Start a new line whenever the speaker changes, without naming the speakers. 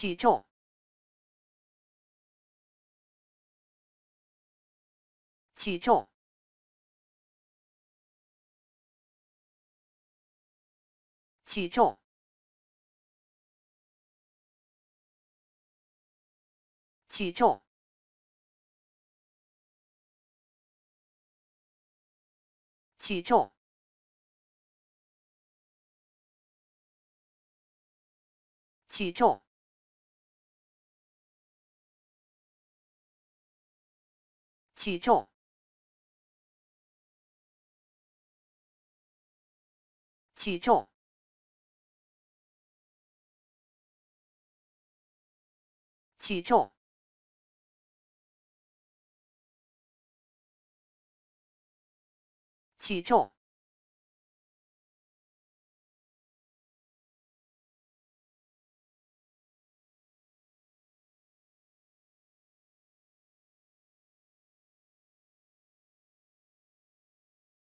举重，举重，举重，举重，举重，举重。举重，举重，举重，举重。